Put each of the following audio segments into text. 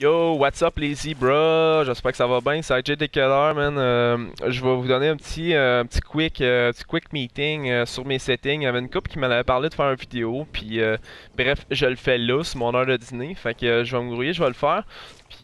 Yo, what's up les zebras? J'espère que ça va bien. C'est JD man. Euh, je vais vous donner un petit, euh, petit, quick, euh, quick meeting sur mes settings. Il y avait une couple qui m'avait parlé de faire une vidéo. Puis, bref, je le fais là, C'est mon heure de dîner. Fait que je vais me grouiller, je vais le faire.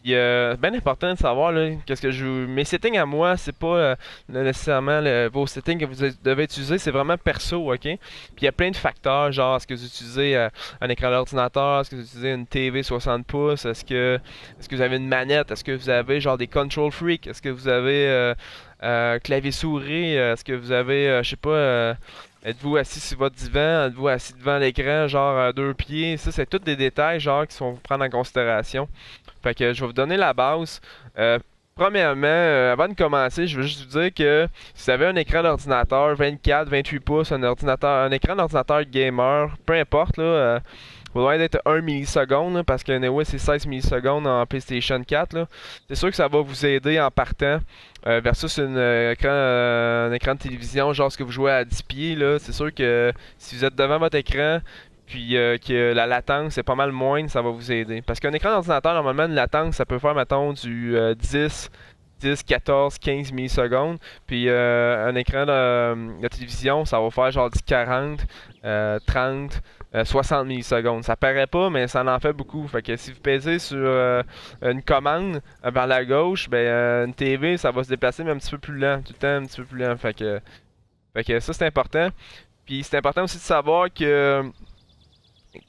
Puis, euh, bien important de savoir qu'est-ce que je. Mes settings à moi, c'est pas euh, nécessairement le, vos settings que vous devez utiliser, c'est vraiment perso, ok? Puis il y a plein de facteurs, genre est-ce que vous utilisez euh, un écran d'ordinateur, est-ce que vous utilisez une TV 60 pouces, est-ce que est-ce que vous avez une manette, est-ce que vous avez genre des control freak, est-ce que vous avez euh, clavier souris, est-ce que vous avez, je sais pas, Êtes-vous assis sur votre divan? Êtes-vous assis devant l'écran, genre à deux pieds? Ça, c'est tous des détails, genre, qui sont à prendre en considération. Fait que je vais vous donner la base. Euh, premièrement, euh, avant de commencer, je veux juste vous dire que si vous avez un écran d'ordinateur 24, 28 pouces, un ordinateur, un écran d'ordinateur gamer, peu importe, là, euh, faudrait être 1 milliseconde, parce que Neo c'est 16 millisecondes en PlayStation 4. C'est sûr que ça va vous aider en partant euh, versus une, euh, euh, un écran de télévision, genre ce que vous jouez à 10 pieds. C'est sûr que si vous êtes devant votre écran, puis que la latence est pas mal moindre, ça va vous aider. Parce qu'un écran d'ordinateur, normalement, une latence, ça peut faire, mettons, du 10 10, 14, 15 millisecondes. Puis euh, un écran de, télévision, ça va faire genre 40, 30, 60 millisecondes. Ça paraît pas, mais ça en fait beaucoup. Fait que si vous pesez sur euh, une commande euh, vers la gauche, ben une TV, ça va se déplacer mais un petit peu plus lent. Tout le temps un petit peu plus lent. Fait que, fait que ça c'est important. Puis c'est important aussi de savoir que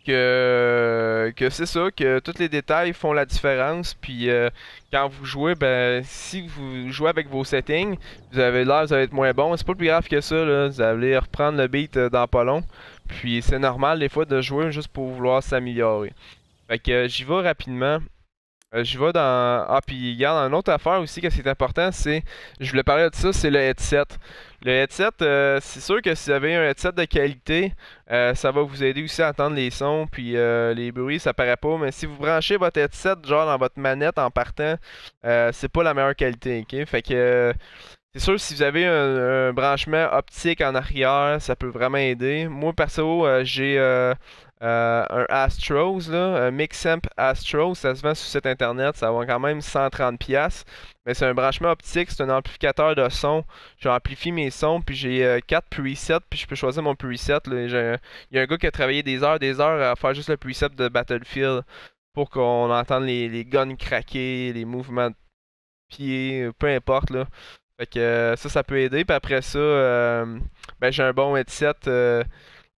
que, que c'est ça, que tous les détails font la différence. Puis euh, quand vous jouez, ben si vous jouez avec vos settings, vous avez l'air, vous être moins bon. C'est pas plus grave que ça, vous allez reprendre le beat euh, dans pas long. Puis c'est normal des fois de jouer juste pour vouloir s'améliorer. Fait que euh, j'y vais rapidement. Euh, je vais dans. Ah, puis a une autre affaire aussi, qui est important, c'est. Je voulais parler de ça, c'est le headset. Le headset, euh, c'est sûr que si vous avez un headset de qualité, euh, ça va vous aider aussi à entendre les sons, puis les bruits, ça paraît pas. Mais si vous branchez votre headset, genre dans votre manette en partant, c'est pas la meilleure qualité, ok? Fait que. C'est sûr, si vous avez un, branchement optique en arrière, ça peut vraiment aider. Moi, perso, j'ai euh, un Astros, là, un Mixamp Astros, ça se vend sur le site internet, ça va quand même 130$. Mais c'est un branchement optique, c'est un amplificateur de son. J'amplifie mes sons, puis j'ai euh, quatre 4 presets, puis je peux choisir mon preset. Il y a un gars qui a travaillé des heures, des heures à faire juste le preset de Battlefield pour qu'on entende les, les, guns craquer, les mouvements de pieds, peu importe. Là. Fait que euh, ça, ça peut aider. Puis après ça, ben, j'ai un bon headset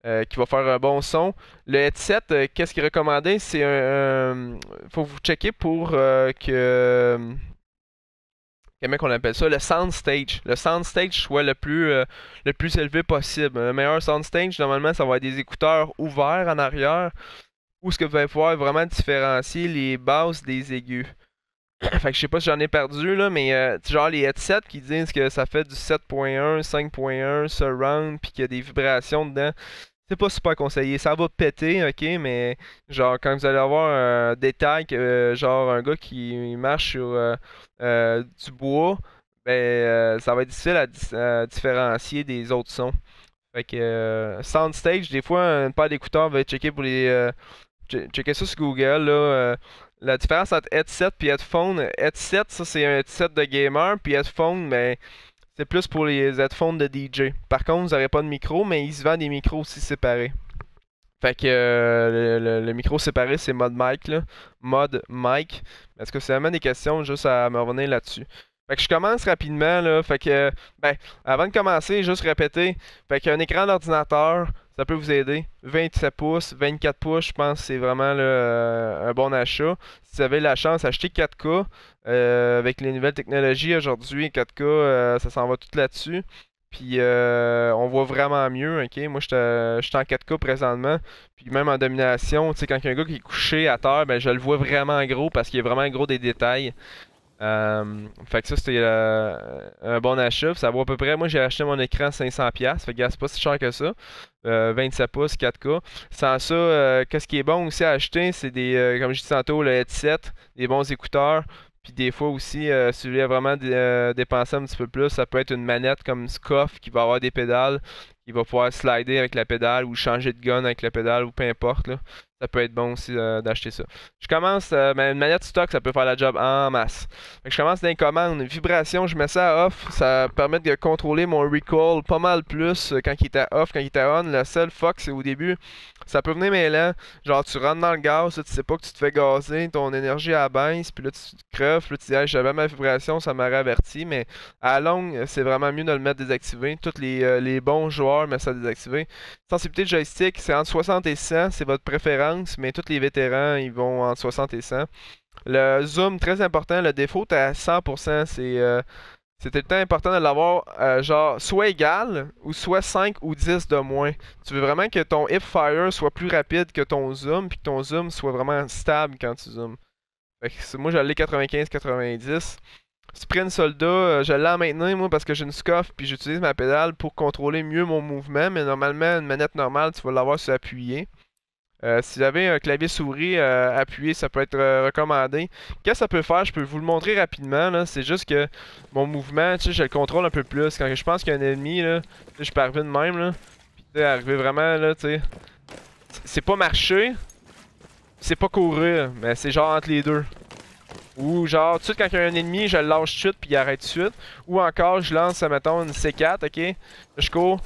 euh, qui va faire un bon son. Le headset, euh, qu'est-ce qu'il recommandé? C'est un. faut vous checker pour euh, que. Comment qu'on appelle ça Le soundstage. Le soundstage soit le plus, le plus élevé possible. Le meilleur soundstage, normalement, ça va être des écouteurs ouverts en arrière. Où ce que vous allez pouvoir vraiment différencier les basses des aigus fait que je sais pas si j'en ai perdu là, mais genre les headsets qui disent que ça fait du 7.1, 5.1, surround, puis qu'il y a des vibrations dedans c'est pas super conseillé. Ça va péter, ok, mais genre quand vous allez avoir un détail, euh, genre un gars qui marche sur euh, euh, du bois, ben ça va être difficile à, différencier des autres sons. Fait que soundstage, des fois une paire d'écouteurs va checker pour les checker ça sur Google là. la différence entre headset puis headphone, headset ça c'est un headset de gamer, puis headphone mais ben, c'est plus pour les headphones de DJ. Par contre, vous n'aurez pas de micro, mais ils se vendent des micros aussi séparés. Fait que euh, le, micro séparé, c'est mode mic. Là. Mode mic. Est-ce que c'est vraiment des questions juste à me revenir là-dessus? Fait que je commence rapidement. Là. Fait que, ben, avant de commencer, juste répéter. Fait qu'un écran d'ordinateur, ça peut vous aider. 27 pouces, 24 pouces, je pense que c'est vraiment euh, un bon achat. Si vous avez la chance, achetez 4K. Euh, avec les nouvelles technologies aujourd'hui, 4K, euh, ça s'en va tout là-dessus. Puis on voit vraiment mieux, ok? Moi, je suis en 4K présentement. Puis même en domination, tu sais, quand il y a un gars qui est couché à terre, ben, je le vois vraiment gros parce qu'il est vraiment gros des détails. Euh, fait que ça, c'était euh, un bon achat. Ça vaut à peu près. Moi, j'ai acheté mon écran 500$. Fait que c'est pas si cher que ça. 27 euh, pouces, 4K. Sans ça, euh, qu'est-ce qui est bon aussi à acheter C'est des, comme je dis tantôt, le headset, des bons écouteurs. Puis des fois aussi, si vous voulez vraiment dépenser un petit peu plus, ça peut être une manette comme Scoff qui va avoir des pédales. qui va pouvoir slider avec la pédale ou changer de gun avec la pédale ou peu importe. Là ça peut être bon aussi euh, d'acheter ça. Je commence, mais euh, ben, une manette stock, ça peut faire la job en masse. je commence dans les une vibration, je mets ça à off, ça permet de contrôler mon recall pas mal plus euh, quand il était off, quand il était on. Le seul fuck, c'est au début, ça peut venir mêlant. Genre, tu rentres dans le gaz, tu sais pas que tu te fais gazer, ton énergie abaisse, puis là, tu te creves, puis là, tu dis, j'avais ma vibration, ça m'a averti, mais à longue, c'est vraiment mieux de le mettre désactivé. Tous les, les bons joueurs mettent ça désactivé. Sensibilité de joystick, c'est entre 60 et 100, c'est votre préférence mais tous les vétérans, ils vont entre 60 et 100. Le zoom, très important. Le défaut, à 100%. C'est euh, le temps important de l'avoir euh, genre soit égal ou soit 5 ou 10 de moins. Tu veux vraiment que ton hip fire soit plus rapide que ton zoom, puis que ton zoom soit vraiment stable quand tu zooms moi je moi, j'allais 95-90. Sprint soldat, euh, je l'ai maintenant moi parce que j'ai une scoff puis j'utilise ma pédale pour contrôler mieux mon mouvement, mais normalement une manette normale tu vas l'avoir sur appuyer. Euh, si vous avez un clavier souris euh, appuyé, ça peut être euh, recommandé. Qu'est-ce que ça peut faire Je peux vous le montrer rapidement. C'est juste que mon mouvement, tu je le contrôle un peu plus. Quand je pense qu'il y a un ennemi, là, je parviens de même. Là. arriver vraiment, là, tu sais. C'est pas marcher, c'est pas courir, mais c'est genre entre les deux. Ou genre, tout de suite, quand il y a un ennemi, je le lâche tout de suite, puis il arrête tout de suite. Ou encore, je lance, mettons, une C4, ok Je cours,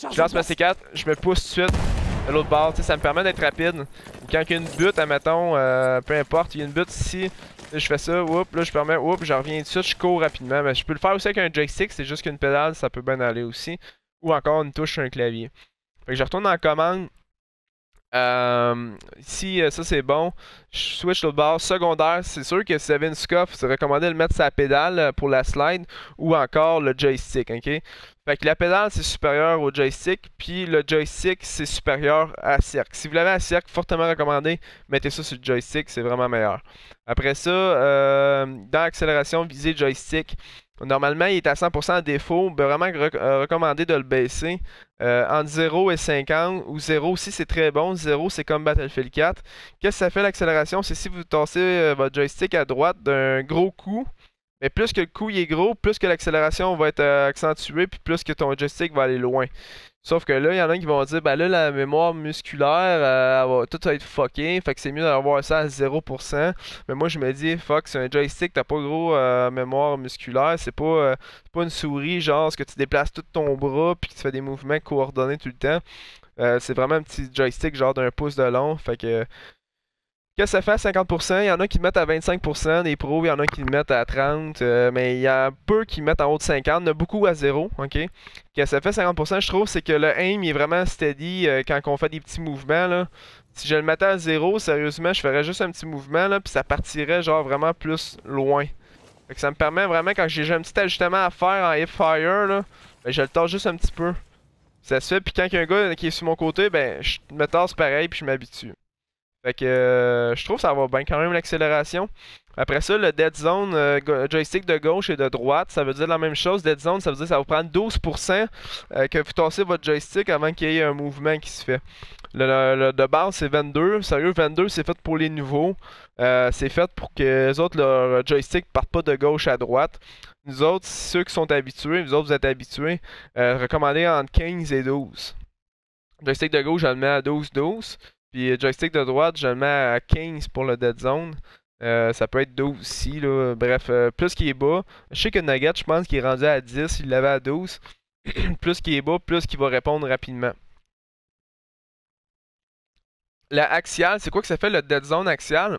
je lance ma C4, je me pousse tout de suite l'autre bord. ça me permet d'être rapide. quand il y a une butte, admettons, euh, peu importe, il y a une butte ici, je fais ça, oups, là je permets, oups, je reviens dessus, je cours rapidement. Mais je peux le faire aussi avec un joystick, c'est juste qu'une pédale, ça peut bien aller aussi. Ou encore une touche sur un clavier. je retourne en commande. Euh, ici, euh, ça c'est bon. Je switch l'autre bord, Secondaire, c'est sûr que si vous avez une scoff, c'est recommandé de mettre sa pédale euh, pour la slide ou encore le joystick. ok fait la pédale, c'est supérieur au joystick, puis le joystick, c'est supérieur à cirque. Si vous l'avez à cirque, fortement recommandé, mettez ça sur le joystick, c'est vraiment meilleur. Après ça, euh, dans l'accélération, visée joystick. Normalement, il est à 100% à défaut. Ben, vraiment euh, recommandé de le baisser. Euh, entre 0 et 50, ou 0 aussi c'est très bon. 0 c'est comme Battlefield 4. Qu'est-ce que ça fait l'accélération C'est si vous tassez votre joystick à droite d'un gros coup, mais plus que le coup il est gros, plus que l'accélération va être euh, accentuée, puis plus que ton joystick va aller loin. Sauf que là, il y en a qui vont dire, ben là, la mémoire musculaire, euh, va, tout va être fucké, fait que c'est mieux d'avoir ça à 0%. Mais moi, je me dis, fuck, c'est un joystick, t'as pas gros euh, mémoire musculaire, c'est pas, pas une souris, genre, ce que tu déplaces tout ton bras, puis que tu fais des mouvements coordonnés tout le temps. c'est vraiment un petit joystick, genre d'un pouce de long, fait que que ça fait à 50%, il y en a qui le mettent à 25% des pros, il y en a qui le mettent à 30%, euh, mais il y a peu qui mettent en haut de 50%, il y en a beaucoup à 0, ok? Que ça fait 50%, je trouve, c'est que le aim est vraiment steady euh, quand on fait des petits mouvements, Si je le mettais à 0, sérieusement, je ferais juste un petit mouvement, là, puis ça partirait genre vraiment plus loin. ça me permet vraiment, quand j'ai un petit ajustement à faire en hip-fire, ben, je le tords juste un petit peu. Ça se fait, puis quand il y a un gars qui est sur mon côté, ben je me tasse pareil, puis je m'habitue. Fait que euh, je trouve ça va bien quand même l'accélération. Après ça, le dead zone euh, joystick de gauche et de droite, ça veut dire la même chose. Dead zone, ça veut dire que ça va prendre 12% euh, que vous tassez votre joystick avant qu'il y ait un mouvement qui se fait. Le, de base, c'est 22. Sérieux, 22, c'est fait pour les nouveaux. c'est fait pour que les autres, leur joystick ne partent pas de gauche à droite. Nous autres, ceux qui sont habitués, vous autres, vous êtes habitués, recommandez entre 15 et 12. joystick de gauche, je le mets à 12-12. Puis euh, joystick de droite, je le mets à 15 pour le dead zone. Euh, ça peut être 12 aussi. Là. Bref, euh, plus qu'il est bas. Je sais que Nugget, je pense qu'il est rendu à 10, il l'avait à 12. plus qu'il est bas, plus qu'il va répondre rapidement. La axiale, c'est quoi que ça fait le dead zone axial?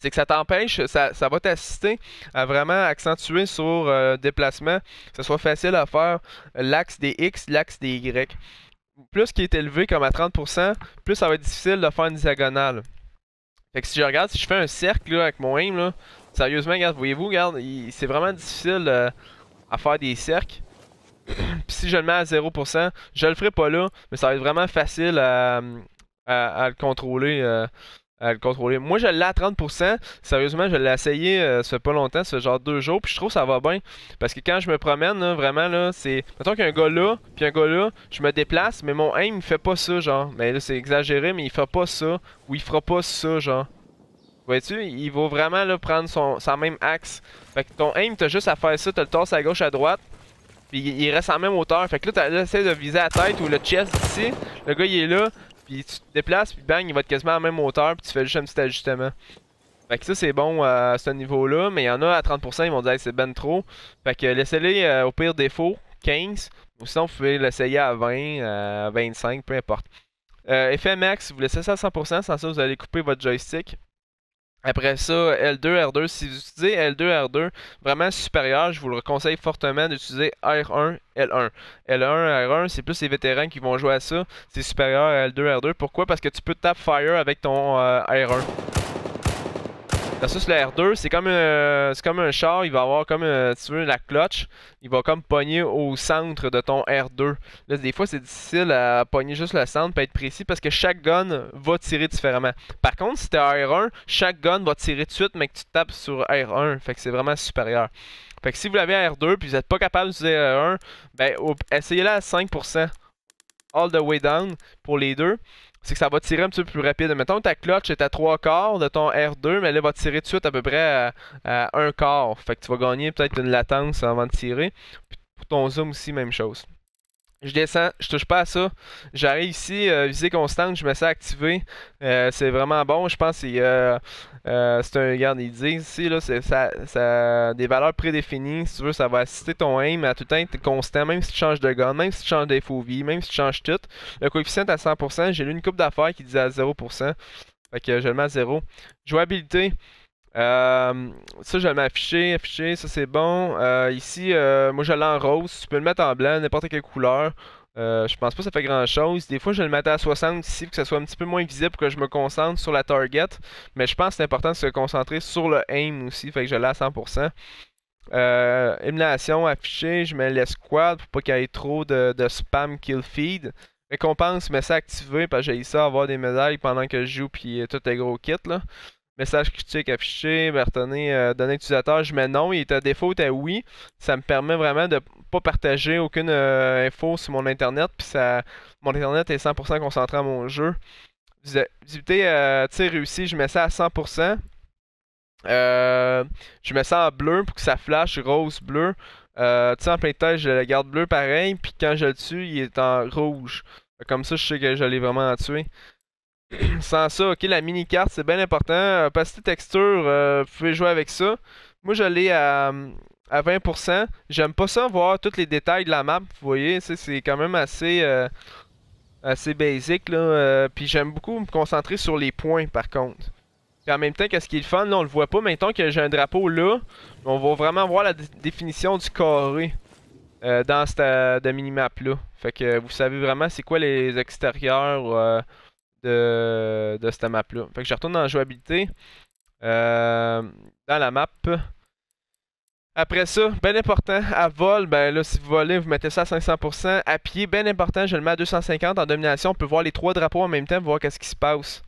c'est que ça t'empêche, ça, va t'assister à vraiment accentuer sur déplacement, que ce soit facile à faire, l'axe des X, l'axe des Y plus qui est élevé comme à 30%, plus ça va être difficile de faire une diagonale. Fait que si je regarde, si je fais un cercle avec mon aim, là, sérieusement, regarde, voyez-vous, regarde, c'est vraiment difficile euh, à faire des cercles. Puis si je le mets à 0%, je le ferai pas là, mais ça va être vraiment facile à, à, le contrôler. Euh, à le contrôler. Moi, je l'ai à 30%. Sérieusement, je l'ai essayé, euh, ça fait pas longtemps, ça fait genre deux jours, puis je trouve ça va bien. Parce que quand je me promène, vraiment, là, c'est... Mettons un gars là, puis un gars là, je me déplace, mais mon aim, fait pas ça, genre. Mais là, c'est exagéré, mais il fait pas ça, ou il fera pas ça, genre. Vois-tu, il va vraiment, là, prendre son, même axe. Fait que ton aim, t'as juste à faire ça, t'as le torse à gauche, à droite, puis il reste en même hauteur. Fait que là, t'essaies de viser la tête ou le chest ici. Le gars, il est là puis tu te déplaces, puis bang, il va être quasiment à la même hauteur, puis tu fais juste un petit ajustement. Fait que ça, c'est bon euh, à ce niveau-là, mais il y en a à 30%, ils vont dire c'est ben trop. Fait que laissez-les euh, au pire défaut, 15, ou sinon vous pouvez l'essayer à 20, euh, à 25, peu importe. effet max, vous laissez ça à 100%, sans ça vous allez couper votre joystick. Après ça, L2, R2. Si vous utilisez L2, R2 vraiment supérieur, je vous le conseille fortement d'utiliser R1, L1. L1, R1, c'est plus les vétérans qui vont jouer à ça. C'est supérieur à L2, R2. Pourquoi Parce que tu peux tap fire avec ton euh, R1. Versus le R2, c'est comme, euh, comme un char, il va avoir comme, euh, tu veux, la clutch, il va comme pogner au centre de ton R2. Là, des fois, c'est difficile à pogner juste le centre pas être précis parce que chaque gun va tirer différemment. Par contre, si t'es R1, chaque gun va tirer tout de suite, mais que tu tapes sur R1, fait que c'est vraiment supérieur. Fait que si vous l'avez à R2 puis vous n'êtes pas capable d'utiliser R1, ben essayez-la à 5%. All the way down pour les deux c'est que ça va tirer un petit peu plus rapide. Mettons ta clutch est à 3 quarts de ton R2, mais elle va tirer tout de suite à peu près à, 1 quart. Fait que tu vas gagner peut-être une latence avant de tirer. pour ton zoom aussi, même chose. Je descends, je touche pas à ça. J'arrive ici, euh, visée constante, je me sens activé. Euh, c'est vraiment bon, je pense que c'est euh, un. garde ils ici, là, ça, ça, des valeurs prédéfinies. Si tu veux, ça va assister ton aim à tout temps être constant, même si tu changes de gun, même si tu changes d'FOV, même si tu changes tout. Le coefficient est à 100%, j'ai lu une coupe d'affaires qui disait à 0%. Fait que je le mets à 0. Jouabilité, euh, ça, je vais affiché affiché ça c'est bon. Euh, ici, euh, moi je l'ai en rose. Tu peux le mettre en blanc, n'importe quelle couleur. je pense pas que ça fait grand chose. Des fois, je vais le mettre à 60 ici pour que ça soit un petit peu moins visible, pour que je me concentre sur la target. Mais je pense que c'est important de se concentrer sur le aim aussi, fait que je l'ai à 100%. émulation, affichée, je mets l'escouade pour pas qu'il y ait trop de, spam kill feed. Récompense, mais ça activé parce que j'ai ça avoir des médailles pendant que je joue puis tout est gros kit là. Message critique affiché, ben, retenez, euh, données utilisateur, je mets non. Il est à défaut, à oui. Ça me permet vraiment de pas partager aucune euh, info sur mon internet. Puis ça, mon internet est 100% concentré à mon jeu. Visibilité, euh, tu sais, réussi, je mets ça à 100%. Euh, je mets ça en bleu pour que ça flash rose bleu. Euh, tu sais, en plein de je le garde bleu pareil, puis quand je le tue, il est en rouge. Comme ça, je sais que je l'ai vraiment tuer sans ça, ok, la mini-carte, c'est bien important. Euh, opacité texture, euh, vous pouvez jouer avec ça. Moi, je l'ai à, 20%. J'aime pas ça voir tous les détails de la map. Vous voyez, c'est quand même assez, euh, assez basic. Là, puis j'aime beaucoup me concentrer sur les points, par contre. Puis en même temps, qu'est-ce qui est le fun? Là, on le voit pas. Maintenant que j'ai un drapeau là, on va vraiment voir la définition du carré. dans cette de map là. Fait que vous savez vraiment c'est quoi les extérieurs de, cette map-là. Fait que je retourne dans jouabilité. Euh, dans la map. Après ça, bien important, à vol, ben là, si vous volez, vous mettez ça à 500%. À pied, bien important, je le mets à 250. En domination, on peut voir les trois drapeaux en même temps, voir qu'est-ce qui se passe.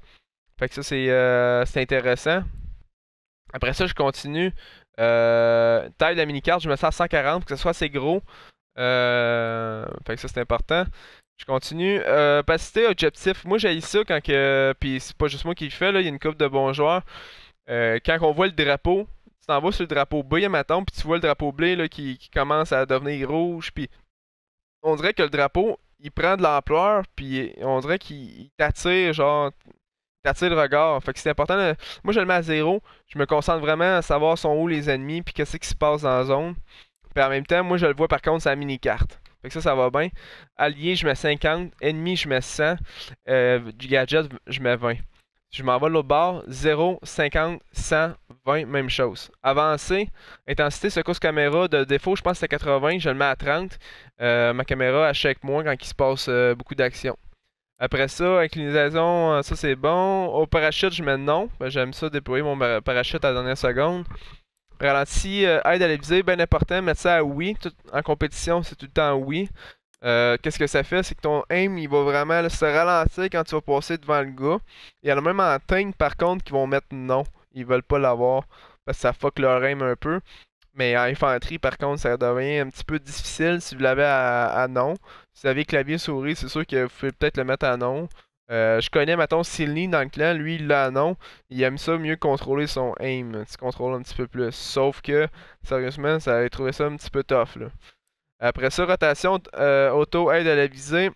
Fait que ça, c'est euh, intéressant. Après ça, je continue. Euh, taille de la mini-carte, je mets ça à 140 pour que ce soit assez gros. fait que ça, c'est important. Je continue. Euh, opacité, objectif. Moi, j'ai ça quand que. Puis c'est pas juste moi qui le fais, là. Il y a une coupe de bons joueurs. Euh, quand on voit le drapeau, tu t'en vas sur le drapeau B, matin, puis tu vois le drapeau blé là, qui, commence à devenir rouge. Puis on dirait que le drapeau, il prend de l'ampleur, puis on dirait qu'il t'attire, genre. T'attire le regard. Fait que c'est important. Moi, je le mets à zéro. Je me concentre vraiment à savoir sont où les ennemis, puis qu'est-ce qui se passe dans la zone. Puis en même temps, moi, je le vois par contre, sa mini-carte. Fait que ça, ça va bien. Allié, je mets 50. Ennemi, je mets 100. Euh, gadget, je mets 20. Je m'en vais l'autre bord. 0, 50, 100, 20, même chose. Avancé, intensité, secours caméra de défaut, je pense que c'est 80, je le mets à 30. Euh, ma caméra, achète moins quand il se passe euh, beaucoup d'actions. Après ça, inclinaison, ça c'est bon. Au parachute, je mets non. Ben, j'aime ça déployer mon parachute à la dernière seconde. Ralenti, euh, aide à l'épiser, bien important, mettre ça à oui. en compétition, c'est tout le temps oui. Euh, qu'est-ce que ça fait? C'est que ton aim, il va vraiment se ralentir quand tu vas passer devant le gars. Il y en a même en teint, par contre, qui vont mettre non. Ils veulent pas l'avoir parce que ça fuck leur aim un peu. Mais en infanterie, par contre, ça devient un petit peu difficile si vous l'avez à, à, non. Si vous avez clavier souris, c'est sûr que vous pouvez peut-être le mettre à non. Euh, je connais, mettons, Silny dans le clan, lui, il l'a non. Il aime ça mieux contrôler son aim. Tu contrôles un petit peu plus. Sauf que, sérieusement, ça avait trouvé ça un petit peu tough. Là. Après ça, rotation, euh, auto aide à la visée.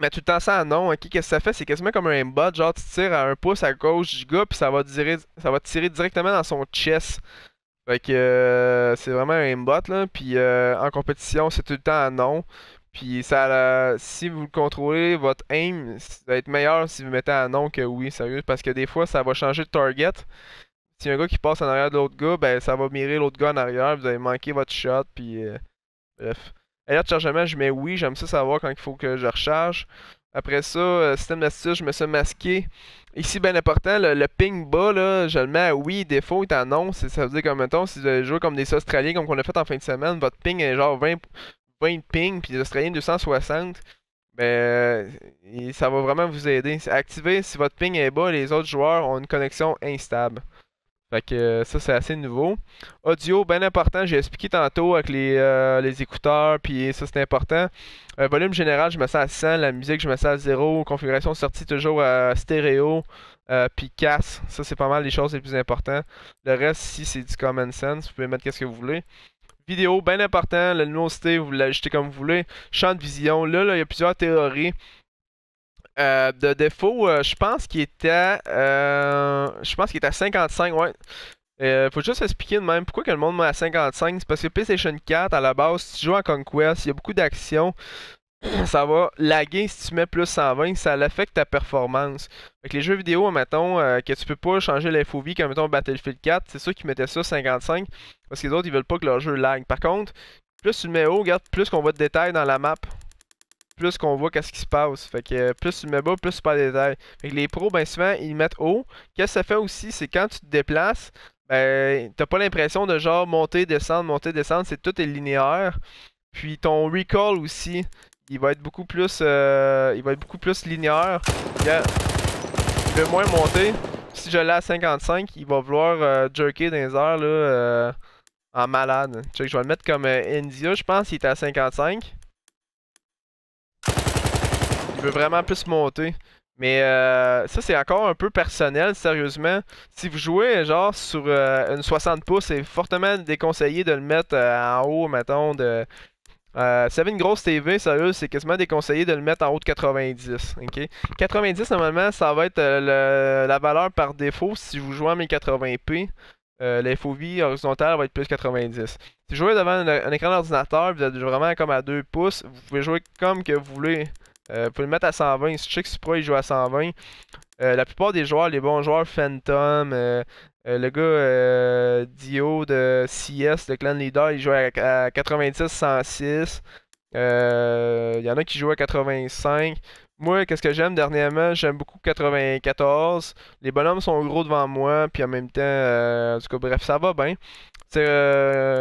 Mais tout le temps ça non, ok, hein. qu'est-ce que ça fait? C'est quasiment comme un aimbot, genre tu tires à un pouce à gauche du gars, puis ça va, tirer, ça va tirer directement dans son chest. Fait que euh, c'est vraiment un aimbot là, puis en compétition c'est tout le temps à non. Puis ça, euh, si vous contrôlez, votre aim, ça va être meilleur si vous mettez à non que oui, sérieux. Parce que des fois, ça va changer de target. Si un gars qui passe en arrière de l'autre gars, ben ça va mirer l'autre gars en arrière. Vous allez manquer votre shot, puis euh, bref, bref. de chargement, je mets oui. J'aime ça savoir quand il faut que je recharge. Après ça, euh, système d'astuce, je me suis masqué. Ici, bien important, le, ping bas, là, je le mets à oui, défaut, il non. Ça veut dire comme, mettons, si vous avez jouer comme des Australiens, comme qu'on a fait en fin de semaine, votre ping est genre 20, 20 ping, puis les 260, ben, euh, ça va vraiment vous aider. Activer, si votre ping est bas, les autres joueurs ont une connexion instable. Fait euh, ça, c'est assez nouveau. Audio, bien important, j'ai expliqué tantôt avec les, euh, écouteurs, puis ça, c'est important. volume général, je me sens à 100, la musique, je me sens à 0, configuration sortie toujours à stéréo, puis casse. Ça, c'est pas mal les choses les plus importantes. Le reste, si c'est du common sense, vous pouvez mettre qu'est-ce que vous voulez vidéo, bien important, la luminosité, vous l'ajoutez comme vous voulez, champ de vision, là, là il y a plusieurs théories. Euh, de défaut, euh, je pense qu'il était, euh, je pense qu'il était à 55, ouais. faut juste expliquer de même pourquoi que le monde met à 55. C'est parce que PlayStation 4, à la base, si tu joues à Conquest, il y a beaucoup d'actions ça va laguer si tu mets plus 120, ça l'affecte ta performance. avec les jeux vidéo, mettons, euh, que tu peux pas changer l'FOV comme mettons Battlefield 4, c'est sûr qu'ils mettaient ça 55, parce que les autres ils veulent pas que leur jeu lag. Par contre, plus tu le mets haut, regarde, plus qu'on voit de détails dans la map, plus qu'on voit qu'est-ce qui se passe. Fait que euh, plus tu le mets bas, plus tu pas de détails. Fait les pros, ben souvent, ils mettent haut. Qu'est-ce que ça fait aussi, c'est quand tu te déplaces, ben t'as pas l'impression de genre monter, descendre, monter, descendre, c'est tout est linéaire. Puis ton recall aussi, il va être beaucoup plus euh, il va être beaucoup plus linéaire. Il, veut moins monter. Si je l'ai à 55, il va vouloir euh, jerker dans les là, euh, en malade. je vais le mettre comme India, je pense, il est à 55. Il veut vraiment plus monter. Mais ça, c'est encore un peu personnel, sérieusement. Si vous jouez genre sur une 60 pouces, c'est fortement déconseillé de le mettre en haut, mettons, de euh, si vous avez une grosse TV, sérieux, c'est quasiment déconseillé de le mettre en haut de 90. 90, normalement, ça va être euh, la valeur par défaut si vous jouez en 1080p. Euh, horizontale va être plus 90. Si vous jouez devant un, écran d'ordinateur, vous êtes vraiment comme à 2 pouces, vous pouvez jouer comme que vous voulez. Euh, vous pouvez le mettre à 120. Si tu sais que il joue à 120, la plupart des joueurs, les bons joueurs, Phantom, euh, le gars euh, Dio de CS, le clan leader, il joue à, 96 90, 106. Il y en a qui jouent à 85. Moi, qu'est-ce que j'aime dernièrement J'aime beaucoup 94. Les bonhommes sont gros devant moi, puis en même temps, euh, en tout cas, bref, ça va bien. C'est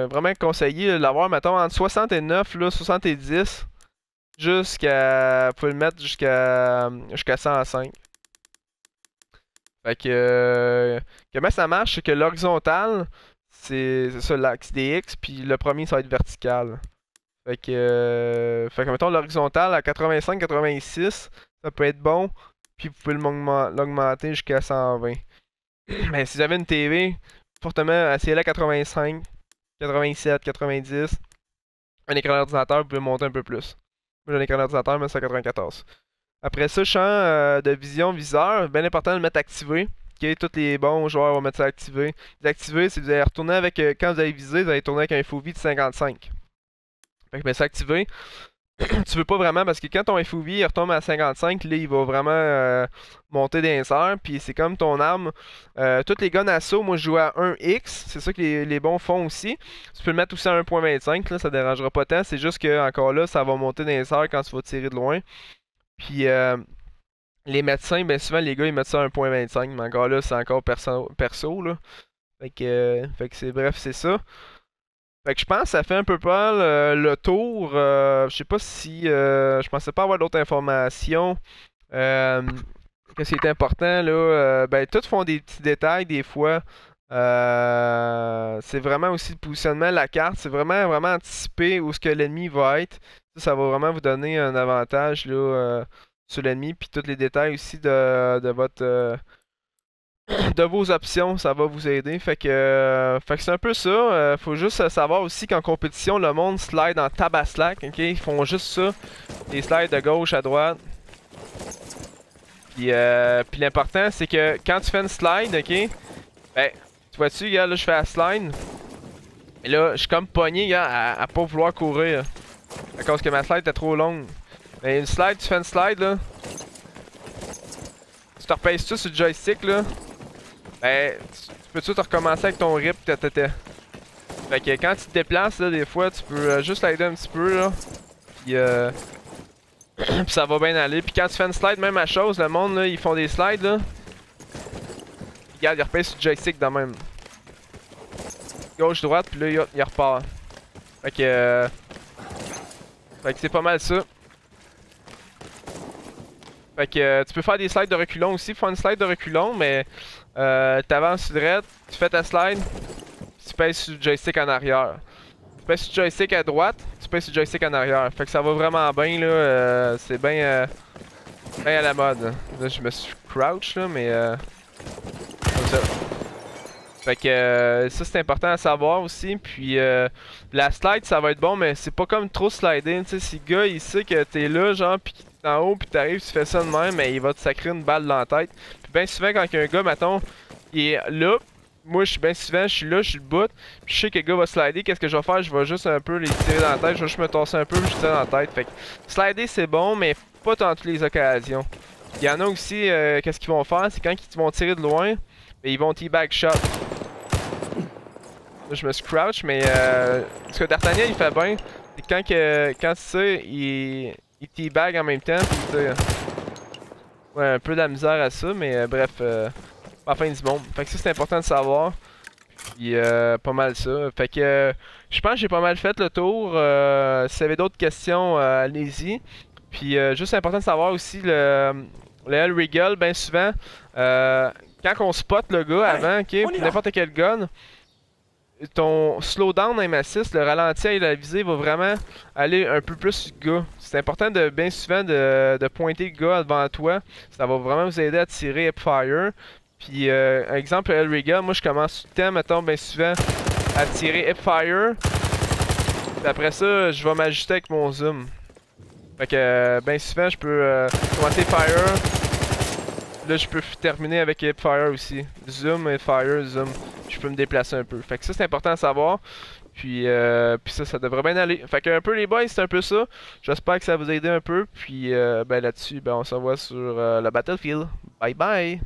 vraiment conseillé de l'avoir, mettons, entre 69, là, 70, jusqu'à. Faut le mettre jusqu'à jusqu'à 105 que, euh, comment ça marche? C'est que l'horizontal, c'est ça l'axe des X, puis le premier, ça va être vertical. Fait que, euh, fait mettons, l'horizontal à 85-86, ça peut être bon, puis vous pouvez l'augmenter jusqu'à 120. Mais si vous avez une TV, fortement, elle est à 85, 87, 90. Un écran d'ordinateur, vous pouvez monter un peu plus. J'ai un écran d'ordinateur, mais c'est à 94. Après ça, champ euh, de vision viseur, bien important de le mettre activé. tous les bons joueurs vont mettre ça activé. Désactiver, c'est vous allez retourner avec. Euh, quand vous allez viser, vous allez tourner avec un FOV de 55. Fait que mets ça activé. tu veux pas vraiment parce que quand ton FOV retombe à 55, là il va vraiment euh, monter des Puis c'est comme ton arme. toutes les guns assaut, moi je joue à 1x. C'est ça que les, bons font aussi. Tu peux le mettre aussi à 1.25, là ça dérangera pas tant. C'est juste que encore là, ça va monter d'insert quand tu vas tirer de loin. Puis euh, les médecins, bien souvent, les gars, ils mettent ça à 1.25, mais encore là, c'est encore perso, là. Fait euh, c'est bref, c'est ça. Fait je pense que ça fait un peu pas le tour. Euh, je sais pas si. je pensais pas avoir d'autres informations. que ce qui important, là? ben, tous font des petits détails des fois. Euh, c'est vraiment aussi le positionnement de la carte. C'est vraiment, vraiment anticiper où ce que l'ennemi va être. Ça, va vraiment vous donner un avantage là, euh, sur l'ennemi. Puis tous les détails aussi de, votre euh, de vos options, ça va vous aider. Fait que, fait que c'est un peu ça. faut juste savoir aussi qu'en compétition, le monde slide en tabaslac. ok Ils font juste ça. Des slides de gauche à droite. Puis, puis l'important, c'est que quand tu fais une slide, ok ben, vois-tu, gars, là, je fais un slide. Et là, je suis comme pogné, gars, à, pas vouloir courir. À cause que ma slide était trop longue. Mais une slide, tu fais une slide, là. Tu te tout sur le joystick, là. Ben, tu, peux-tu recommencer avec ton rip Fait que quand tu te déplaces, là, des fois, tu peux euh, juste slider un petit peu, là. Puis, euh... ça va bien aller. Puis quand tu fais une slide, même à chose, le monde, là, ils font des slides, là. Regarde, ils repèsent sur le joystick, dans même gauche, droite, puis là, il repart. Fait que... Euh, fait que c'est pas mal ça. Fait que euh, tu peux faire des slides de reculons aussi. Faire une slide de reculons, mais euh, t'avances droite, tu fais ta slide, tu pèses sur le joystick en arrière. Tu pèses sur le joystick à droite, tu pèses sur le joystick en arrière. Fait que ça va vraiment bien là. Euh, c'est bien, bien à la mode. Là, je me suis crouch là, mais fait que euh, ça c'est important à savoir aussi. Puis euh, la slide ça va être bon, mais c'est pas comme trop slider, Tu sais, si le gars il sait que t'es là, genre, pis t'es en haut, pis t'arrives, tu fais ça de même, mais il va te sacrer une balle dans la tête. Puis bien souvent, quand y a un gars, mettons, il est là, moi je suis bien souvent, je suis là, je suis le bout, puis je sais que le gars va slider, qu'est-ce que je vais faire Je vais juste un peu les tirer dans la tête, je vais juste me tosser un peu, je tire dans la tête. Fait que slider c'est bon, mais pas dans toutes les occasions. Il y en a aussi, euh, qu'est-ce qu'ils vont faire C'est quand ils vont tirer de loin, ben, ils vont te back shot je me scrouch, mais euh, parce que D'Artagnan il fait bien. C'est quand, que, quand ça, il, il teabag en même temps. ouais, un peu de la misère à ça, mais euh, bref, Enfin, euh, pas fin du Fait que ça c'est important de savoir. Puis euh, pas mal ça. Fait que je pense que j'ai pas mal fait le tour. si vous avez d'autres questions, euh, allez-y. Puis juste important de savoir aussi le, le Regal, bien souvent, quand on spot le gars avant, ok, n'importe quel gun, ton slowdown M6, le ralenti et la visée va vraiment aller un peu plus sur gars. C'est important de bien souvent de, pointer le gars devant toi. Ça va vraiment vous aider à tirer et fire. Puis, euh, un exemple, Elriga, moi je commence tout le temps, mettons, bien souvent, à tirer Hipfire. après ça, je vais m'ajuster avec mon zoom. Fait que, euh, bien souvent, je peux euh, Fire, Là, je peux terminer avec Fire aussi. Zoom, Fire, Zoom. Je peux me déplacer un peu. Fait que ça, c'est important à savoir. Puis, euh, puis ça, ça devrait bien aller. Fait que un peu les boys, c'est un peu ça. J'espère que ça vous a aidé un peu. Puis euh, ben, là-dessus, ben, on se voit sur euh, le Battlefield. Bye bye!